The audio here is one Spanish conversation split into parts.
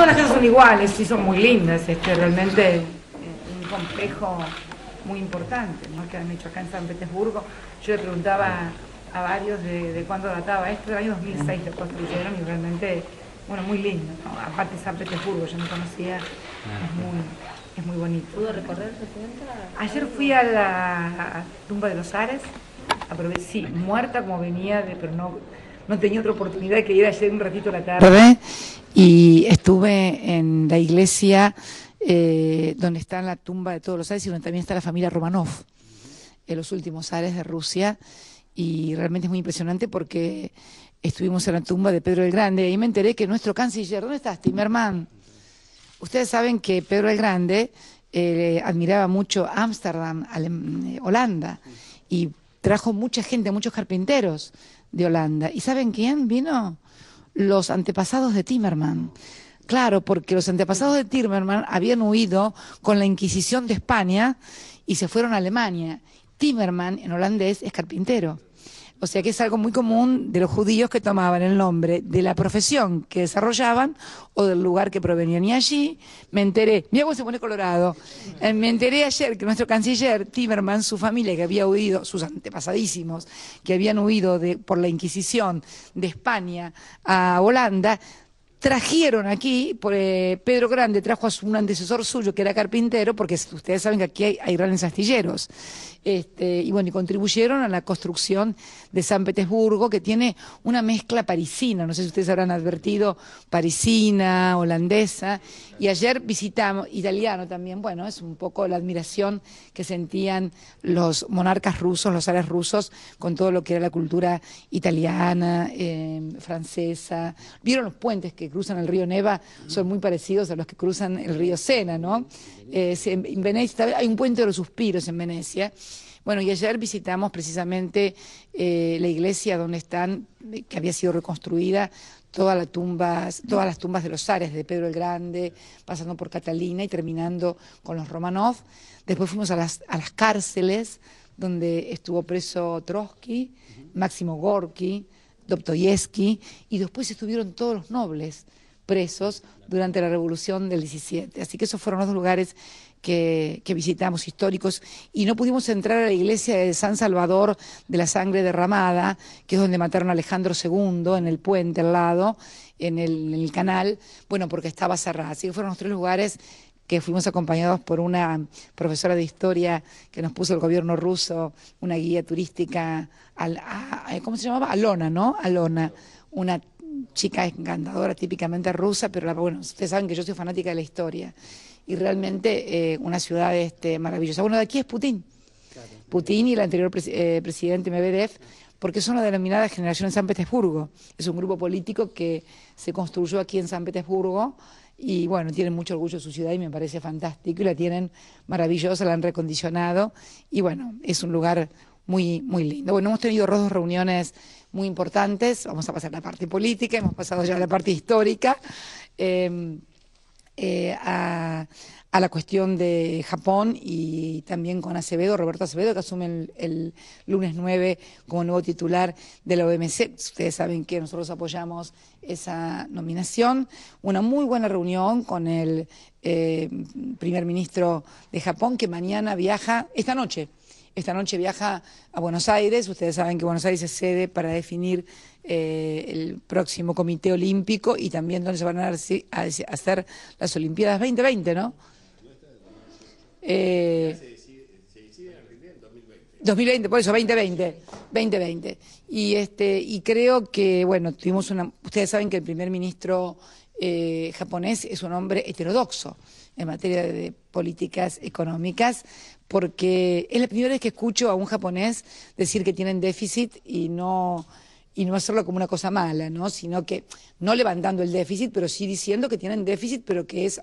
todas las casas son iguales, sí son muy lindas, este, realmente eh, un complejo muy importante, que han hecho acá en San Petersburgo. Yo le preguntaba a varios de, cuándo databa esto, del año 2006 lo construyeron y realmente, bueno, muy lindo. Aparte San Petersburgo, yo no conocía, ah. es muy, bonito. ¿Pudo recorrer, Ayer fui a la tumba de los Ares, sí, muerta como venía, de, pero no, no tenía otra oportunidad que ir ayer un ratito a la tarde y estuve en la iglesia eh, donde está la tumba de todos los ares y donde también está la familia Romanov, en los últimos ares de Rusia. Y realmente es muy impresionante porque estuvimos en la tumba de Pedro el Grande y me enteré que nuestro canciller, ¿dónde estás, este, Timerman? Ustedes saben que Pedro el Grande eh, admiraba mucho Ámsterdam, eh, Holanda, y trajo mucha gente, muchos carpinteros de Holanda. ¿Y saben quién vino? los antepasados de Timerman. Claro, porque los antepasados de Timerman habían huido con la Inquisición de España y se fueron a Alemania. Timerman, en holandés, es carpintero. O sea que es algo muy común de los judíos que tomaban el nombre de la profesión que desarrollaban o del lugar que provenían. Y allí me enteré, mi agua se pone colorado, eh, me enteré ayer que nuestro canciller Timerman, su familia que había huido, sus antepasadísimos, que habían huido de, por la Inquisición de España a Holanda, trajeron aquí, eh, Pedro Grande trajo a un antecesor suyo que era carpintero, porque ustedes saben que aquí hay, grandes astilleros, este, y bueno, y contribuyeron a la construcción de San Petersburgo, que tiene una mezcla parisina, no sé si ustedes habrán advertido, parisina, holandesa, y ayer visitamos, italiano también, bueno, es un poco la admiración que sentían los monarcas rusos, los ares rusos, con todo lo que era la cultura italiana, eh, francesa, vieron los puentes que cruzan el río Neva son muy parecidos a los que cruzan el río Sena, ¿no? en Venecia hay un puente de los suspiros en Venecia. Bueno, y ayer visitamos precisamente eh, la iglesia donde están, que había sido reconstruida, todas las tumbas, todas las tumbas de los ares de Pedro el Grande, pasando por Catalina y terminando con los Romanov. Después fuimos a las, a las cárceles donde estuvo preso Trotsky, Máximo Gorki, Dostoyevsky, y después estuvieron todos los nobles presos durante la Revolución del 17. Así que esos fueron los dos lugares que, visitamos históricos y no pudimos entrar a la iglesia de San Salvador de la sangre derramada, que es donde mataron a Alejandro II en el puente al lado, en el, en el canal, bueno, porque estaba cerrada. Así que fueron los tres lugares que fuimos acompañados por una profesora de historia que nos puso el gobierno ruso, una guía turística, ¿cómo se llamaba? Alona, ¿no? Alona, una chica encantadora, típicamente rusa, pero bueno, ustedes saben que yo soy fanática de la historia. Y realmente eh, una ciudad este, maravillosa. Bueno, de aquí es Putin. Putin y el anterior eh, presidente Medvedev, porque son la denominada Generación de San Petersburgo. Es un grupo político que se construyó aquí en San Petersburgo y bueno, tienen mucho orgullo de su ciudad y me parece fantástico y la tienen maravillosa, la han recondicionado y bueno, es un lugar muy, muy lindo. Bueno, hemos tenido dos reuniones muy importantes, vamos a pasar a la parte política, hemos pasado ya a la parte histórica. Eh, eh, a, la cuestión de Japón y también con Acevedo, Roberto Acevedo, que asume el, lunes 9 como nuevo titular de la OMC. Ustedes saben que nosotros apoyamos esa nominación. Una muy buena reunión con el eh, primer ministro de Japón, que mañana viaja, esta noche esta noche viaja a Buenos Aires. Ustedes saben que Buenos Aires es sede para definir eh, el próximo Comité Olímpico y también donde se van a, hacer, las Olimpiadas 2020, ¿no? Eh, 2020, por eso 2020, 2020. Y este y creo que bueno tuvimos una. Ustedes saben que el primer ministro eh, japonés es un hombre heterodoxo en materia de políticas económicas, porque es la primera vez que escucho a un japonés decir que tienen déficit y no y no hacerlo como una cosa mala, ¿no? sino que no levantando el déficit, pero sí diciendo que tienen déficit, pero que es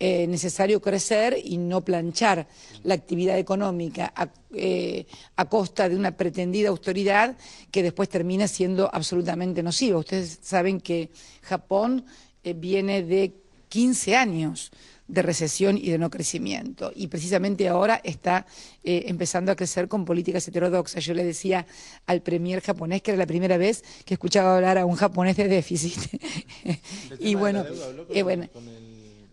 eh, necesario crecer y no planchar la actividad económica a, eh, costa de una pretendida autoridad que después termina siendo absolutamente nociva. Ustedes saben que Japón eh, viene de 15 años de recesión y de no crecimiento. Y precisamente ahora está eh, empezando a crecer con políticas heterodoxas. Yo le decía al premier japonés que era la primera vez que escuchaba hablar a un japonés de déficit. y bueno, eh, bueno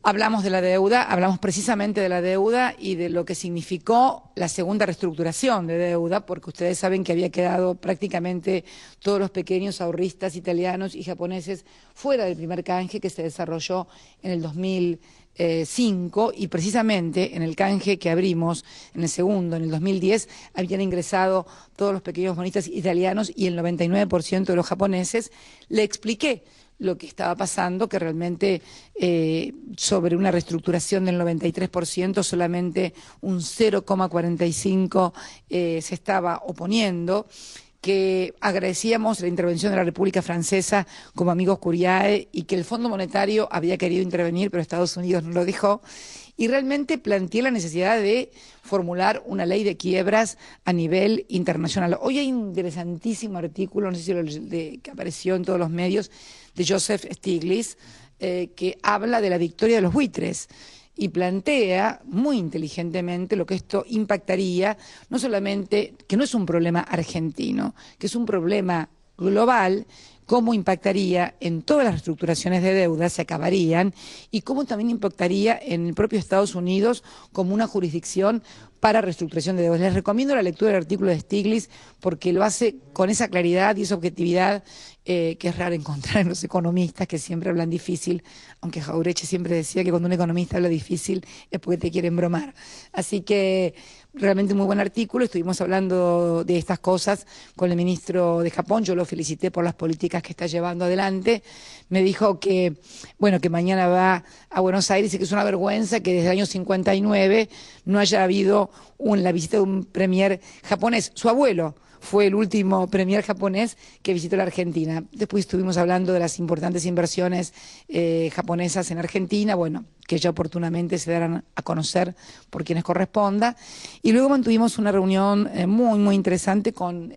Hablamos de la deuda, hablamos precisamente de la deuda y de lo que significó la segunda reestructuración de deuda, porque ustedes saben que había quedado prácticamente todos los pequeños ahorristas italianos y japoneses fuera del primer canje que se desarrolló en el 2005 y precisamente en el canje que abrimos en el segundo, en el 2010, habían ingresado todos los pequeños bonistas italianos y el 99% de los japoneses. Le expliqué lo que estaba pasando, que realmente eh, sobre una reestructuración del 93% solamente un 0,45 eh, se estaba oponiendo que agradecíamos la intervención de la República Francesa como amigos Curiae y que el Fondo Monetario había querido intervenir, pero Estados Unidos no lo dejó. Y realmente planteé la necesidad de formular una ley de quiebras a nivel internacional. Hoy hay un interesantísimo artículo, no sé si lo de, que apareció en todos los medios, de Joseph Stiglitz, eh, que habla de la victoria de los buitres y plantea muy inteligentemente lo que esto impactaría, no solamente que no es un problema argentino, que es un problema global, cómo impactaría en todas las reestructuraciones de deuda, se acabarían, y cómo también impactaría en el propio Estados Unidos como una jurisdicción para reestructuración de deudas. Les recomiendo la lectura del artículo de Stiglitz porque lo hace con esa claridad y esa objetividad eh, que es raro encontrar en los economistas que siempre hablan difícil, aunque Jaureche siempre decía que cuando un economista habla difícil es porque te quieren bromar. Así que realmente muy buen artículo, estuvimos hablando de estas cosas con el ministro de Japón, yo lo felicité por las políticas que está llevando adelante, me dijo que, bueno, que mañana va a Buenos Aires y que es una vergüenza que desde el año 59 no haya habido un, la visita de un premier japonés, su abuelo, fue el último premier japonés que visitó la Argentina. Después estuvimos hablando de las importantes inversiones eh, japonesas en Argentina. Bueno, que ya oportunamente se darán a conocer por quienes corresponda. Y luego mantuvimos una reunión eh, muy, muy interesante con,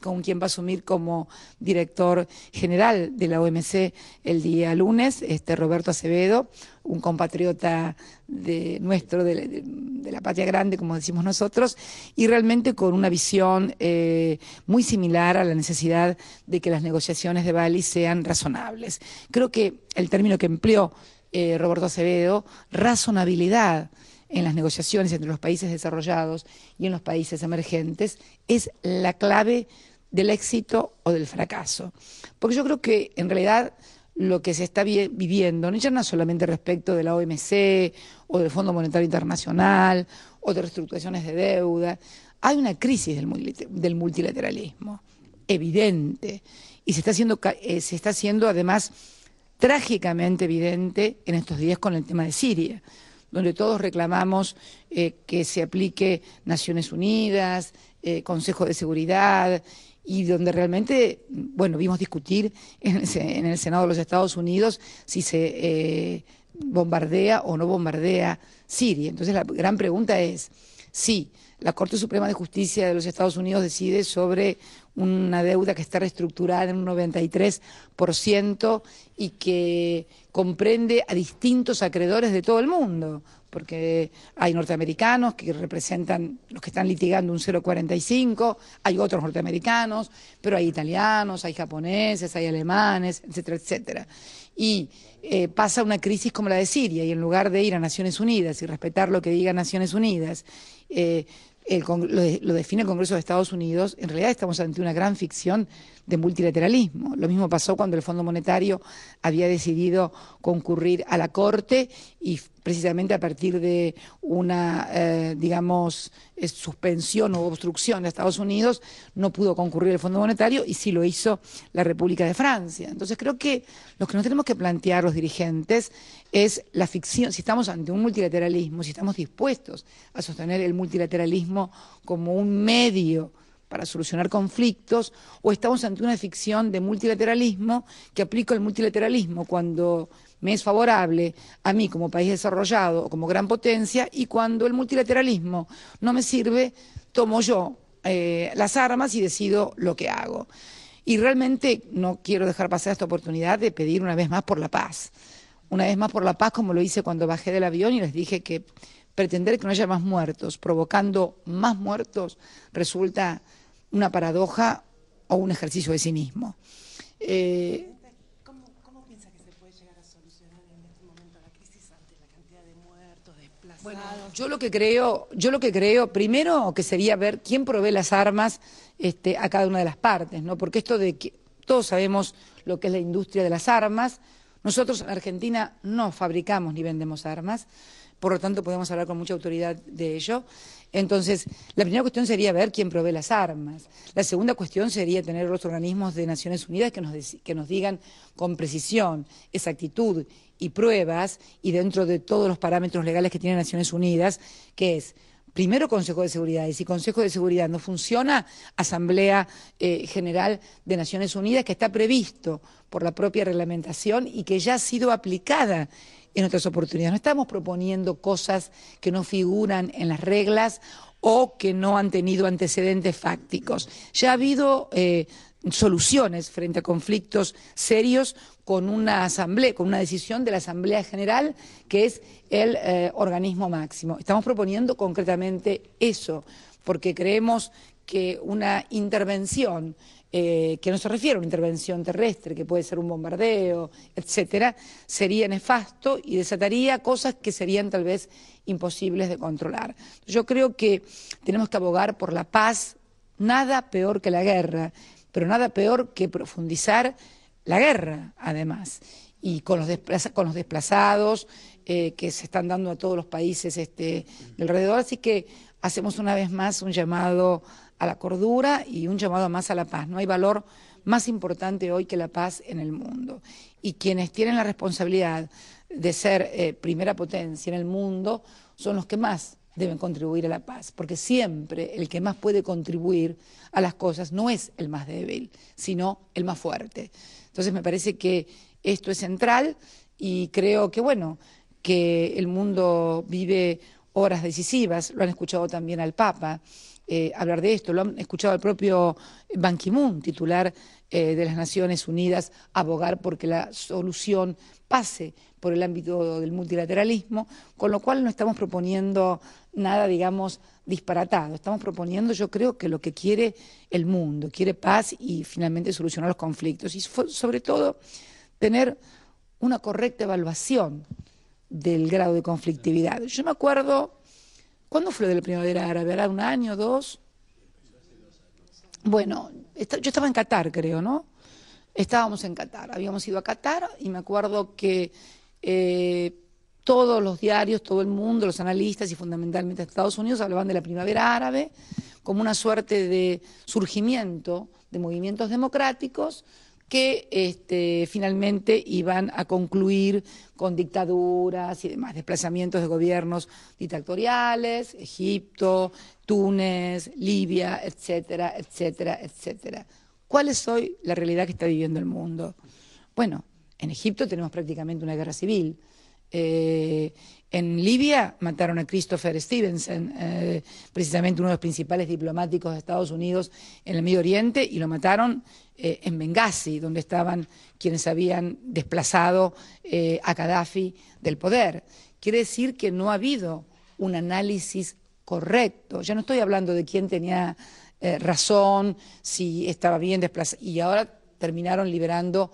con quien va a asumir como director general de la OMC el día lunes, este Roberto Acevedo, un compatriota de nuestro, de, la patria grande, como decimos nosotros, y realmente con una visión eh, muy similar a la necesidad de que las negociaciones de Bali sean razonables. Creo que el término que empleó eh, Roberto Acevedo, razonabilidad en las negociaciones entre los países desarrollados y en los países emergentes es la clave del éxito o del fracaso. Porque yo creo que en realidad lo que se está viviendo, no ya no solamente respecto de la OMC o del Fondo Monetario Internacional o de reestructuraciones de deuda, hay una crisis del multilateralismo evidente y se está haciendo, eh, se está haciendo además trágicamente evidente en estos días con el tema de Siria, donde todos reclamamos eh, que se aplique Naciones Unidas, eh, Consejo de Seguridad, y donde realmente, bueno, vimos discutir en, el Senado de los Estados Unidos si se eh, bombardea o no bombardea Siria. Entonces la gran pregunta es, si la Corte Suprema de Justicia de los Estados Unidos decide sobre una deuda que está reestructurada en un 93% y que comprende a distintos acreedores de todo el mundo, porque hay norteamericanos que representan los que están litigando un 0,45, hay otros norteamericanos, pero hay italianos, hay japoneses, hay alemanes, etcétera, etcétera. Y eh, pasa una crisis como la de Siria y en lugar de ir a Naciones Unidas y respetar lo que diga Naciones Unidas, eh, lo, lo define el Congreso de Estados Unidos, en realidad estamos ante una gran ficción de multilateralismo. Lo mismo pasó cuando el Fondo Monetario había decidido concurrir a la Corte y precisamente a partir de una, eh, digamos, eh, suspensión o obstrucción de Estados Unidos, no pudo concurrir el Fondo Monetario y sí lo hizo la República de Francia. Entonces creo que lo que nos tenemos que plantear los dirigentes es la ficción, si estamos ante un multilateralismo, si estamos dispuestos a sostener el multilateralismo como un medio para solucionar conflictos o estamos ante una ficción de multilateralismo que aplico el multilateralismo cuando me es favorable a mí como país desarrollado o como gran potencia y cuando el multilateralismo no me sirve, tomo yo eh, las armas y decido lo que hago. Y realmente no quiero dejar pasar esta oportunidad de pedir una vez más por la paz. Una vez más por la paz, como lo hice cuando bajé del avión y les dije que pretender que no haya más muertos, provocando más muertos, resulta una paradoja o un ejercicio de cinismo. Eh, ¿Cómo, piensa que se puede llegar a solucionar en este momento la crisis ante la cantidad de muertos, desplazados? Bueno, yo lo que creo, yo lo que creo, primero que sería ver quién provee las armas este, a cada una de las partes, ¿no? Porque esto de que todos sabemos lo que es la industria de las armas. Nosotros en Argentina no fabricamos ni vendemos armas por lo tanto podemos hablar con mucha autoridad de ello. Entonces, la primera cuestión sería ver quién provee las armas. La segunda cuestión sería tener los organismos de Naciones Unidas que nos, digan con precisión, exactitud y pruebas, y dentro de todos los parámetros legales que tiene Naciones Unidas, que es primero Consejo de Seguridad, y si Consejo de Seguridad no funciona, Asamblea eh, General de Naciones Unidas, que está previsto por la propia reglamentación y que ya ha sido aplicada en otras oportunidades. No estamos proponiendo cosas que no figuran en las reglas o que no han tenido antecedentes fácticos. Ya ha habido eh, soluciones frente a conflictos serios con una asamblea, con una decisión de la Asamblea General, que es el eh, organismo máximo. Estamos proponiendo concretamente eso, porque creemos que una intervención eh, que no se refiere a una intervención terrestre, que puede ser un bombardeo, etcétera, sería nefasto y desataría cosas que serían tal vez imposibles de controlar. Yo creo que tenemos que abogar por la paz, nada peor que la guerra, pero nada peor que profundizar la guerra, además, y con los, desplazados eh, que se están dando a todos los países este, alrededor. Así que hacemos una vez más un llamado a la cordura y un llamado más a la paz. No hay valor más importante hoy que la paz en el mundo. Y quienes tienen la responsabilidad de ser eh, primera potencia en el mundo son los que más deben contribuir a la paz, porque siempre el que más puede contribuir a las cosas no es el más débil, sino el más fuerte. Entonces me parece que esto es central y creo que bueno, que el mundo vive horas decisivas, lo han escuchado también al Papa, eh, hablar de esto. Lo han escuchado el propio Ban Ki-moon, titular eh, de las Naciones Unidas, abogar porque la solución pase por el ámbito del multilateralismo, con lo cual no estamos proponiendo nada, digamos, disparatado. Estamos proponiendo, yo creo, que lo que quiere el mundo, quiere paz y finalmente solucionar los conflictos y sobre todo tener una correcta evaluación del grado de conflictividad. Yo me acuerdo ¿Cuándo fue de la primavera árabe? ¿Hará un año, dos? Bueno, yo estaba en Qatar, creo, ¿no? Estábamos en Qatar, habíamos ido a Qatar y me acuerdo que eh, todos los diarios, todo el mundo, los analistas y fundamentalmente Estados Unidos hablaban de la primavera árabe como una suerte de surgimiento de movimientos democráticos que este, finalmente iban a concluir con dictaduras y demás, desplazamientos de gobiernos dictatoriales, Egipto, Túnez, Libia, etcétera, etcétera, etcétera. ¿Cuál es hoy la realidad que está viviendo el mundo? Bueno, en Egipto tenemos prácticamente una guerra civil. Eh, en Libia mataron a Christopher Stevenson, eh, precisamente uno de los principales diplomáticos de Estados Unidos en el Medio Oriente, y lo mataron eh, en Benghazi, donde estaban quienes habían desplazado eh, a Gaddafi del poder. Quiere decir que no ha habido un análisis correcto. Ya no estoy hablando de quién tenía razón, si estaba bien desplazado, y ahora terminaron liberando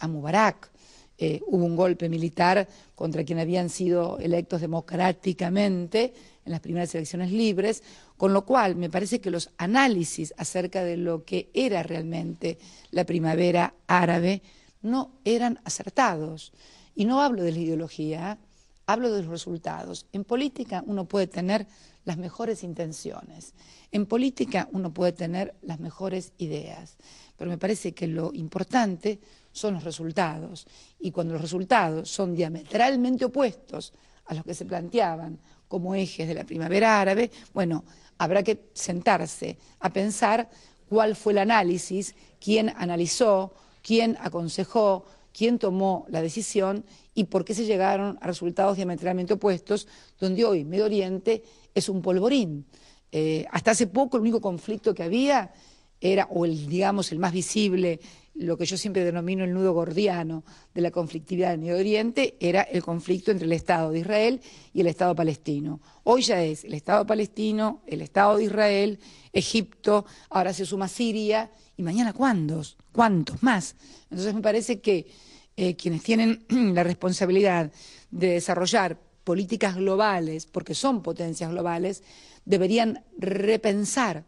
a Mubarak. Eh, hubo un golpe militar contra quien habían sido electos democráticamente en las primeras elecciones libres, con lo cual me parece que los análisis acerca de lo que era realmente la primavera árabe no eran acertados. Y no hablo de la ideología, hablo de los resultados. En política uno puede tener las mejores intenciones, en política uno puede tener las mejores ideas, pero me parece que lo importante son los resultados. Y cuando los resultados son diametralmente opuestos a los que se planteaban como ejes de la primavera árabe, bueno, habrá que sentarse a pensar cuál fue el análisis, quién analizó, quién aconsejó, quién tomó la decisión y por qué se llegaron a resultados diametralmente opuestos, donde hoy Medio Oriente es un polvorín. Eh, hasta hace poco el único conflicto que había era, o el, digamos, el más visible lo que yo siempre denomino el nudo gordiano de la conflictividad del Medio Oriente, era el conflicto entre el Estado de Israel y el Estado palestino. Hoy ya es el Estado palestino, el Estado de Israel, Egipto, ahora se suma Siria, y mañana cuántos, cuántos más. Entonces me parece que eh, quienes tienen la responsabilidad de desarrollar políticas globales, porque son potencias globales, deberían repensar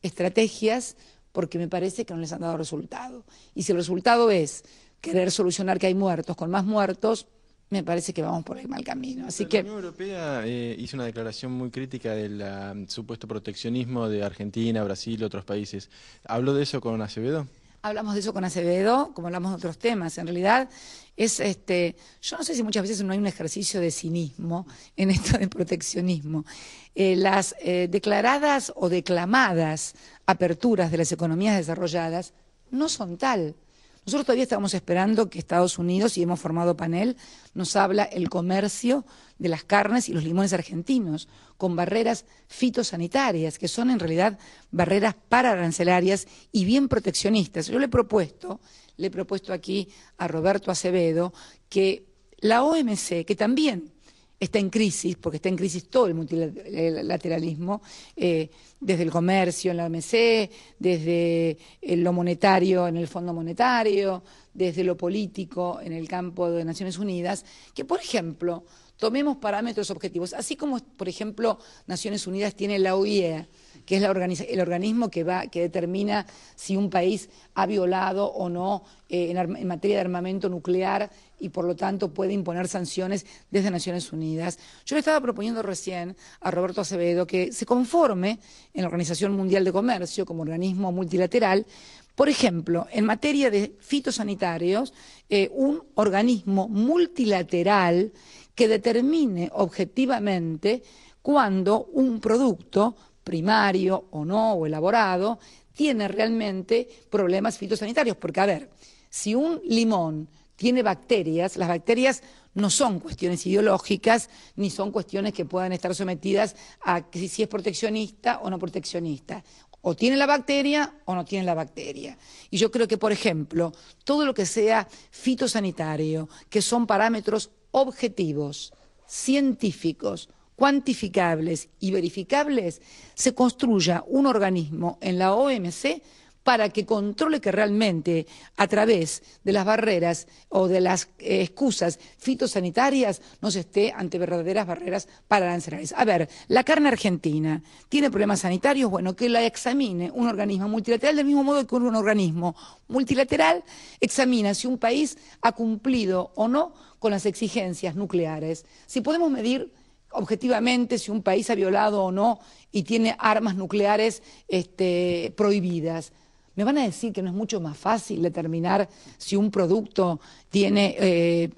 estrategias porque me parece que no les han dado resultado. Y si el resultado es querer solucionar que hay muertos con más muertos, me parece que vamos por el mal camino. Así que... La Unión Europea eh, hizo una declaración muy crítica del mm, supuesto proteccionismo de Argentina, Brasil, otros países. ¿Habló de eso con Acevedo? Hablamos de eso con Acevedo, como hablamos de otros temas. En realidad, es este. Yo no sé si muchas veces no hay un ejercicio de cinismo en esto de proteccionismo. Eh, las eh, declaradas o declamadas aperturas de las economías desarrolladas no son tal. Nosotros todavía estamos esperando que Estados Unidos, y hemos formado panel, nos habla el comercio de las carnes y los limones argentinos, con barreras fitosanitarias, que son en realidad barreras pararancelarias y bien proteccionistas. Yo le he propuesto, le he propuesto aquí a Roberto Acevedo, que la OMC, que también está en crisis, porque está en crisis todo el multilateralismo, eh, desde el comercio en la OMC, desde eh, lo monetario en el Fondo Monetario, desde lo político en el campo de Naciones Unidas, que por ejemplo, tomemos parámetros objetivos, así como por ejemplo Naciones Unidas tiene la OIE, que es la el organismo que, va, que determina si un país ha violado o no eh, en materia de armamento nuclear y por lo tanto puede imponer sanciones desde Naciones Unidas. Yo le estaba proponiendo recién a Roberto Acevedo que se conforme en la Organización Mundial de Comercio como organismo multilateral, por ejemplo, en materia de fitosanitarios, eh, un organismo multilateral que determine objetivamente cuando un producto primario o no, o elaborado, tiene realmente problemas fitosanitarios. Porque, a ver, si un limón tiene bacterias. Las bacterias no son cuestiones ideológicas, ni son cuestiones que puedan estar sometidas a si es proteccionista o no proteccionista. O tiene la bacteria o no tiene la bacteria. Y yo creo que, por ejemplo, todo lo que sea fitosanitario, que son parámetros objetivos, científicos, cuantificables y verificables, se construya un organismo en la OMC para que controle que realmente a través de las barreras o de las eh, excusas fitosanitarias no se esté ante verdaderas barreras para lanzar. A ver, la carne argentina tiene problemas sanitarios, bueno, que la examine un organismo multilateral del mismo modo que un organismo multilateral examina si un país ha cumplido o no con las exigencias nucleares. Si podemos medir objetivamente si un país ha violado o no y tiene armas nucleares este, prohibidas. ¿Me van a decir que no es mucho más fácil determinar si un producto tiene eh,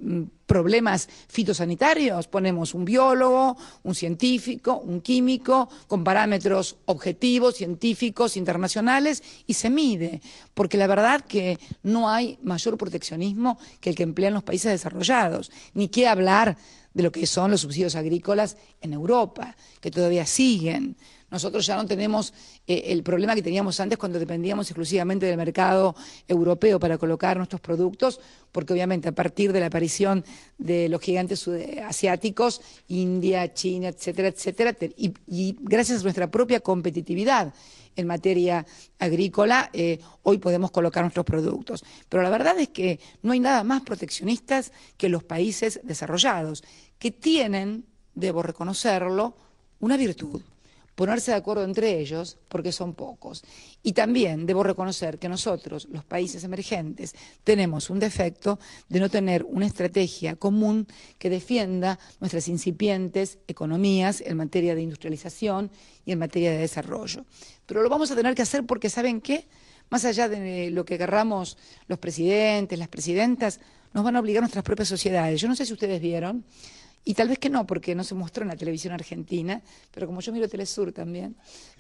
problemas fitosanitarios? Ponemos un biólogo, un científico, un químico, con parámetros objetivos, científicos, internacionales, y se mide. Porque la verdad que no hay mayor proteccionismo que el que emplean los países desarrollados. Ni qué hablar de lo que son los subsidios agrícolas en Europa, que todavía siguen. Nosotros ya no tenemos eh, el problema que teníamos antes cuando dependíamos exclusivamente del mercado europeo para colocar nuestros productos, porque obviamente a partir de la aparición de los gigantes asiáticos, India, China, etcétera, etcétera, y, gracias a nuestra propia competitividad en materia agrícola, eh, hoy podemos colocar nuestros productos. Pero la verdad es que no hay nada más proteccionistas que los países desarrollados, que tienen, debo reconocerlo, una virtud ponerse de acuerdo entre ellos, porque son pocos. Y también debo reconocer que nosotros, los países emergentes, tenemos un defecto de no tener una estrategia común que defienda nuestras incipientes economías en materia de industrialización y en materia de desarrollo. Pero lo vamos a tener que hacer porque, ¿saben qué? Más allá de lo que agarramos los presidentes, las presidentas, nos van a obligar nuestras propias sociedades. Yo no sé si ustedes vieron y tal vez que no, porque no se mostró en la televisión argentina, pero como yo miro Telesur también,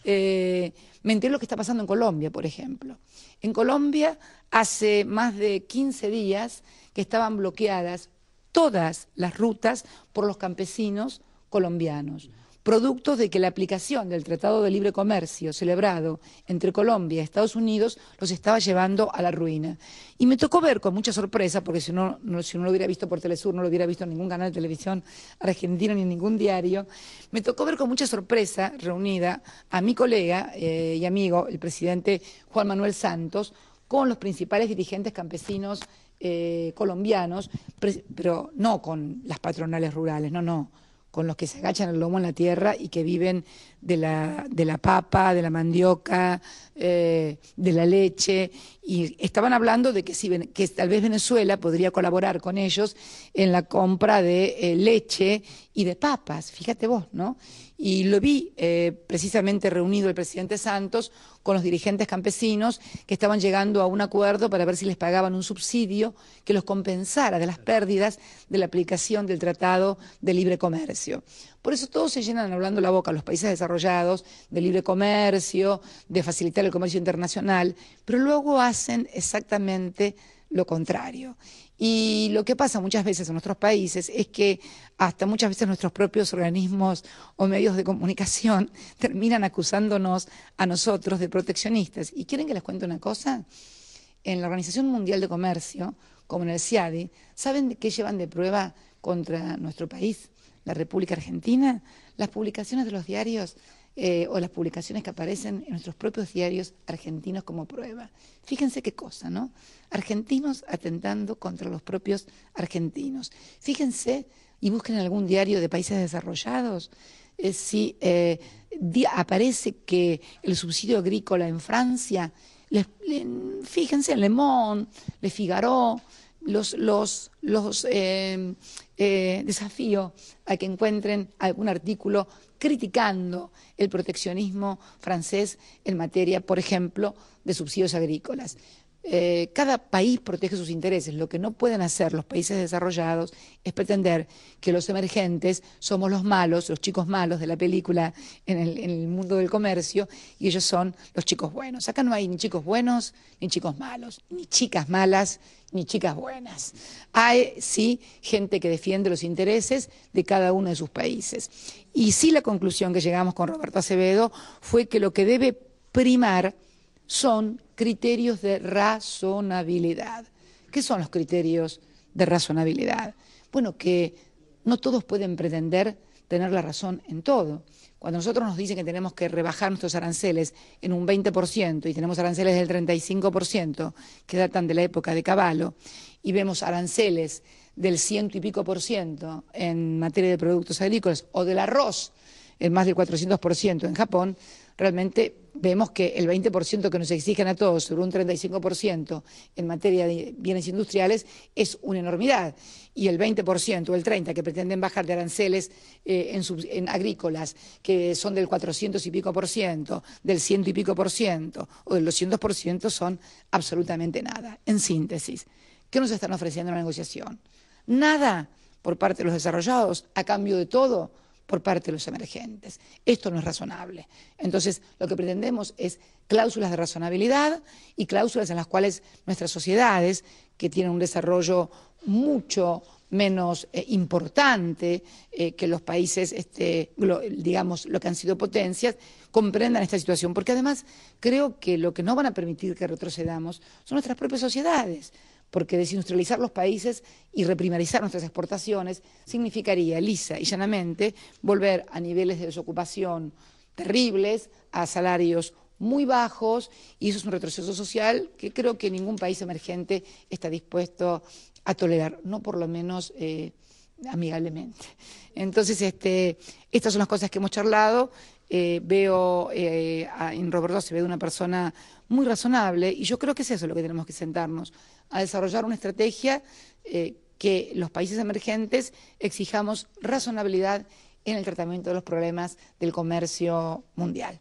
eh, me enteré lo que está pasando en Colombia, por ejemplo. En Colombia, hace más de 15 días que estaban bloqueadas todas las rutas por los campesinos colombianos productos de que la aplicación del Tratado de Libre Comercio celebrado entre Colombia y Estados Unidos los estaba llevando a la ruina. Y me tocó ver con mucha sorpresa, porque si no, si no lo hubiera visto por Telesur, no lo hubiera visto en ningún canal de televisión argentino ni en ningún diario, me tocó ver con mucha sorpresa reunida a mi colega eh, y amigo, el presidente Juan Manuel Santos, con los principales dirigentes campesinos eh, colombianos, pero no con las patronales rurales, no, no con los que se agachan el lomo en la tierra y que viven de la, de la papa, de la mandioca, eh, de la leche. Y estaban hablando de que, si, que tal vez Venezuela podría colaborar con ellos en la compra de eh, leche y de papas, fíjate vos, ¿no? y lo vi eh, precisamente reunido el presidente Santos con los dirigentes campesinos que estaban llegando a un acuerdo para ver si les pagaban un subsidio que los compensara de las pérdidas de la aplicación del Tratado de Libre Comercio. Por eso todos se llenan hablando la boca, los países desarrollados, de libre comercio, de facilitar el comercio internacional, pero luego hacen exactamente lo contrario. Y lo que pasa muchas veces en nuestros países es que hasta muchas veces nuestros propios organismos o medios de comunicación terminan acusándonos a nosotros de proteccionistas. ¿Y quieren que les cuente una cosa? En la Organización Mundial de Comercio, como en el CIADI, e, ¿saben qué llevan de prueba contra nuestro país, la República Argentina? Las publicaciones de los diarios eh, o las publicaciones que aparecen en nuestros propios diarios argentinos como prueba. Fíjense qué cosa, ¿no? Argentinos atentando contra los propios argentinos. Fíjense y busquen en algún diario de países desarrollados eh, si eh, aparece que el subsidio agrícola en Francia, fíjense en Le Monde, Le Figaro, los, los, los em, eh, desafío a que encuentren algún artículo criticando el proteccionismo francés en materia, por ejemplo, de subsidios agrícolas. Eh, cada país protege sus intereses. Lo que no pueden hacer los países desarrollados es pretender que los emergentes somos los malos, los chicos malos de la película en el, en el mundo del comercio, y ellos son los chicos buenos. Acá no hay ni chicos buenos, ni chicos malos, ni chicas malas, ni chicas buenas. Hay, sí, gente que defiende los intereses de cada uno de sus países. Y sí, la conclusión que llegamos con Roberto Acevedo fue que lo que debe primar son criterios de razonabilidad. ¿Qué son los criterios de razonabilidad? Bueno, que no todos pueden pretender tener la razón en todo. Cuando nosotros nos dicen que tenemos que rebajar nuestros aranceles en un 20% y tenemos aranceles del 35% que datan de la época de Caballo y vemos aranceles del ciento y pico por ciento en materia de productos agrícolas o del arroz en más del 400 en Japón, realmente vemos que el 20% que nos exigen a todos sobre un 35% en materia de bienes industriales es una enormidad. Y el 20% o el 30% que pretenden bajar de aranceles eh, en, en, agrícolas, que son del 400 y pico por ciento, del 100 y pico por ciento o del 200 por ciento, son absolutamente nada. En síntesis, ¿qué nos están ofreciendo en la negociación? Nada por parte de los desarrollados a cambio de todo por parte de los emergentes. Esto no es razonable. Entonces, lo que pretendemos es cláusulas de razonabilidad y cláusulas en las cuales nuestras sociedades, que tienen un desarrollo mucho menos eh, importante eh, que los países, este, digamos, lo que han sido potencias, comprendan esta situación. Porque además creo que lo que no van a permitir que retrocedamos son nuestras propias sociedades porque desindustrializar los países y reprimarizar nuestras exportaciones significaría lisa y llanamente volver a niveles de desocupación terribles, a salarios muy bajos, y eso es un retroceso social que creo que ningún país emergente está dispuesto a tolerar, no por lo menos eh, amigablemente. Entonces, este, estas son las cosas que hemos charlado. Eh, veo eh, a, en Roberto se ve una persona muy razonable y yo creo que es eso lo que tenemos que sentarnos a desarrollar una estrategia eh, que los países emergentes exijamos razonabilidad en el tratamiento de los problemas del comercio mundial.